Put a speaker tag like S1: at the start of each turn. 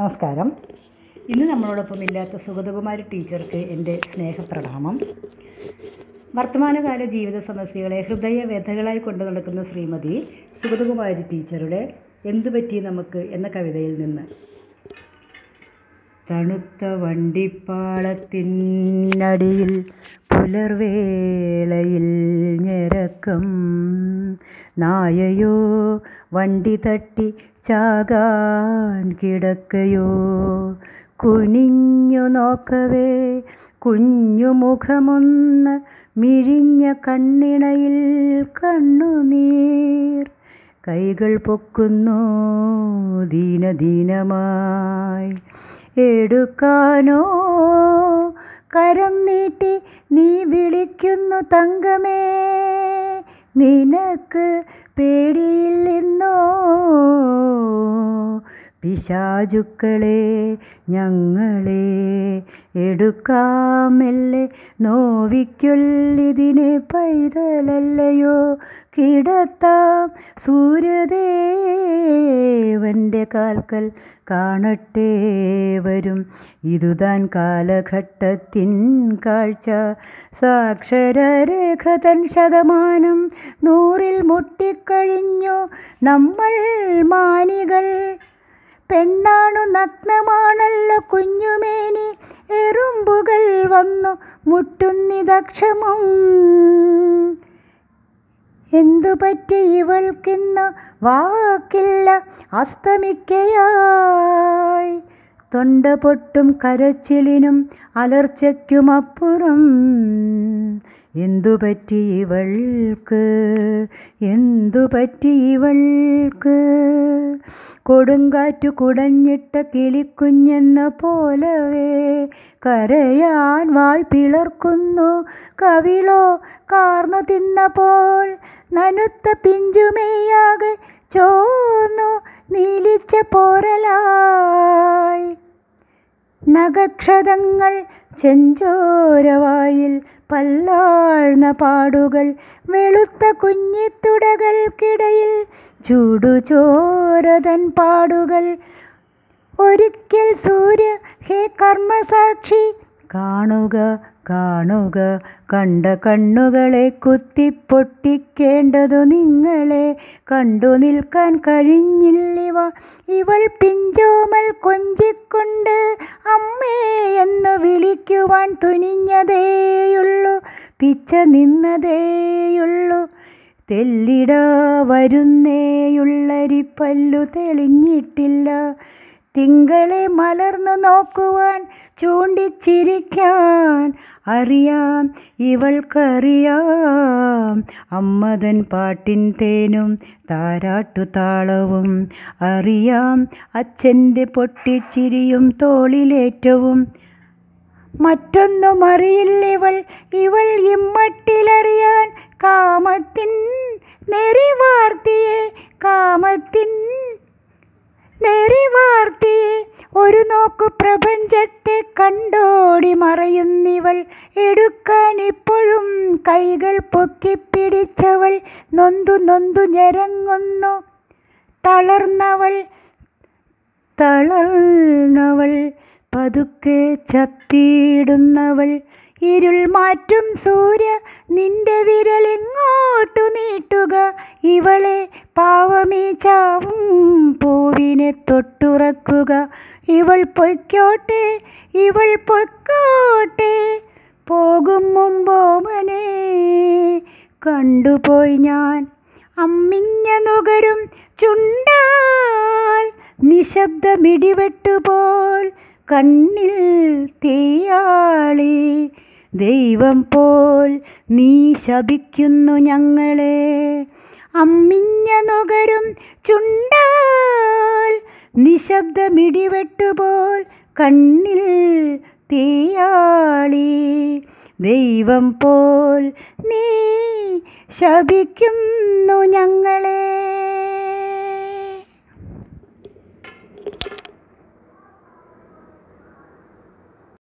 S1: നമസ്കാരം ഇന്ന് നമ്മളോടൊപ്പം ഇല്ലാത്ത സുഗതകുമാരി ടീച്ചർക്ക് എൻ്റെ സ്നേഹപ്രണാമം വർത്തമാനകാല ജീവിത സമസ്യകളെ ഹൃദയവ്യഥകളായി കൊണ്ടു നടക്കുന്ന ശ്രീമതി സുഗതകുമാരി ടീച്ചറുടെ എന്തു പറ്റി നമുക്ക് എന്ന കവിതയിൽ നിന്ന് തണുത്ത വണ്ടിപ്പാളത്തിനടിയിൽ പുലർവേളയിൽ ഞരക്കം നായയോ വണ്ടി തട്ടി ചാകാൻ കിടക്കയോ കുനിഞ്ഞു നോക്കവേ കുഞ്ഞുമുഖമൊന്ന് മിഴിഞ്ഞ കണ്ണിണയിൽ കണ്ണുനീർ കൈകൾ പൊക്കുന്നു ദീനദീനമായി എടുക്കാനോ കരം നീട്ടി നീ വിളിക്കുന്നു തങ്കമേ നിനക്ക് പേടിയില്ലെന്നോ പിശാചുക്കളെ ഞങ്ങളെ എടുക്കാമല്ലേ നോവിക്കൊല്ലിതിനെ പൈതലല്ലയോ കിടത്താം സൂര്യദേ നിന്റെ കാൽക്കൽ കാണട്ടെ വരും ഇതുതാൻ കാലഘട്ടത്തിൻ കാഴ്ച സാക്ഷരരേഖ തൻ ശതമാനം നൂറിൽ മുട്ടിക്കഴിഞ്ഞു നമ്മൾ മാനികൾ പെണ്ണാണു നഗ്നമാണല്ലോ കുഞ്ഞുമേനി എറുമ്പുകൾ വന്നു മുട്ടുന്നിതക്ഷമം എന്തു പറ്റി ഇവൾക്കിന്ന് വാക്കില്ല അസ്തമിക്കയായി തൊണ്ട പൊട്ടും കരച്ചിലിനും അലർച്ചയ്ക്കുമപ്പുറം എന്തു പറ്റി ഇവൾക്ക് എന്തു പറ്റി ഇവൾക്ക് കൊടുങ്കാറ്റു കുടഞ്ഞിട്ട കിളിക്കുഞ്ഞെന്ന പോലവേ കരയാൻ വായ് പിളർക്കുന്നു കവിളോ കാർന്നു തിന്ന പോൽ നനുത്ത പിഞ്ചുമെയ്യാകെ ചോന്നു നീലിച്ച പോരലായി നഗക്ഷതങ്ങൾ ചെഞ്ചോരവായിൽ പല്ലാഴ്ന്ന പാടുകൾ വെളുത്ത കുഞ്ഞിത്തുടകൾക്കിടയിൽ ചൂടുചോരതൻ പാടുകൾ ഒരിക്കൽ സൂര്യ ഹേ കർമ്മസാക്ഷി കാണുക കാണുക കണ്ട കണ്ണുകളെ കുത്തിപ്പൊട്ടിക്കേണ്ടതു നിങ്ങളെ കണ്ടു നിൽക്കാൻ കഴിഞ്ഞില്ലിവ ഇവൾ പിഞ്ചോമൽ കൊഞ്ചിക്കൊണ്ട് അമ്മേ എന്ന് വിളിക്കുവാൻ തുനിഞ്ഞതേയുള്ളൂ പിച്ച നിന്നതേയുള്ളൂ തെല്ലിട വരുന്നേയുള്ളരിപ്പല്ലു തെളിഞ്ഞിട്ടില്ല തിങ്കളെ മലർന്നു നോക്കുവാൻ ചൂണ്ടിച്ചിരിക്കാൻ അറിയാം ഇവൾക്കറിയാം അമ്മതൻ പാട്ടിൻ തേനും താരാട്ടു താളവും അറിയാം അച്ഛൻ്റെ പൊട്ടിച്ചിരിയും തോളിലേറ്റവും മറ്റൊന്നും ഇവൾ ഇവൾ ഇമ്മട്ടിലറിയാൻ കാമത്തിൻ നെറിവാർത്തിയെ കാമത്തിൻ ഒരു നോക്കു പ്രപഞ്ചത്തെ കണ്ടോടി മറയുന്നിവൾ എടുക്കാൻ ഇപ്പോഴും കൈകൾ പൊക്കിപ്പിടിച്ചവൾ നൊന്തു നൊന്തു ഞരങ്ങുന്നു തളർന്നവൾ തളർന്നവൾ പതുക്കെ ചത്തിയിടുന്നവൾ ഇരുൾ മാറ്റും സൂര്യ നിന്റെ വിരലെങ്ങോട്ടു നീട്ടുക ഇവളെ പാവമീ ചാവും പൂവിനെ തൊട്ടുറക്കുക ഇവൾ പൊയ്ക്കോട്ടെ ഇവൾ പൊയ്ക്കോട്ടെ പോകും മനെ കണ്ടുപോയി ഞാൻ അമ്മിഞ്ഞ നുകരും ചുണ്ടാൽ നിശബ്ദമിടിവെട്ടുപോൽ കണ്ണിൽ തീയാളി ദൈവം പോൽ നീ ശപിക്കുന്നു ഞങ്ങളെ അമ്മിഞ്ഞ നുകരും ചുണ്ടാൽ നിശബ്ദമിടിവെട്ടുപോൽ കണ്ണിൽ തീയാളി ദൈവം പോൽ നീ ശപിക്കുന്നു ഞങ്ങളെ